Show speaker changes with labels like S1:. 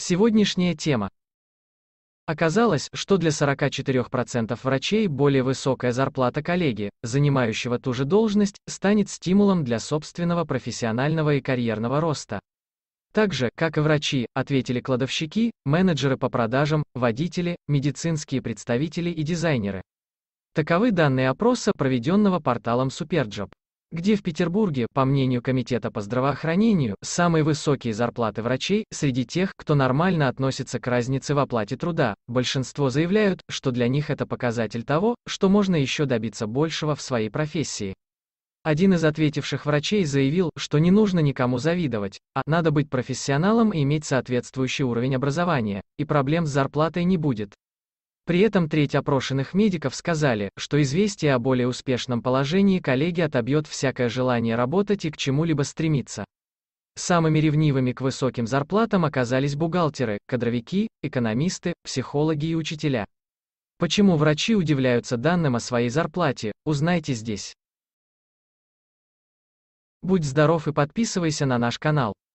S1: Сегодняшняя тема. Оказалось, что для 44% врачей более высокая зарплата коллеги, занимающего ту же должность, станет стимулом для собственного профессионального и карьерного роста. Также, как и врачи, ответили кладовщики, менеджеры по продажам, водители, медицинские представители и дизайнеры. Таковы данные опроса, проведенного порталом Superjob где в Петербурге, по мнению Комитета по здравоохранению, самые высокие зарплаты врачей среди тех, кто нормально относится к разнице в оплате труда. Большинство заявляют, что для них это показатель того, что можно еще добиться большего в своей профессии. Один из ответивших врачей заявил, что не нужно никому завидовать, а надо быть профессионалом и иметь соответствующий уровень образования, и проблем с зарплатой не будет. При этом треть опрошенных медиков сказали, что известие о более успешном положении коллеги отобьет всякое желание работать и к чему-либо стремиться. Самыми ревнивыми к высоким зарплатам оказались бухгалтеры, кадровики, экономисты, психологи и учителя. Почему врачи удивляются данным о своей зарплате, узнайте здесь. Будь здоров и подписывайся на наш канал.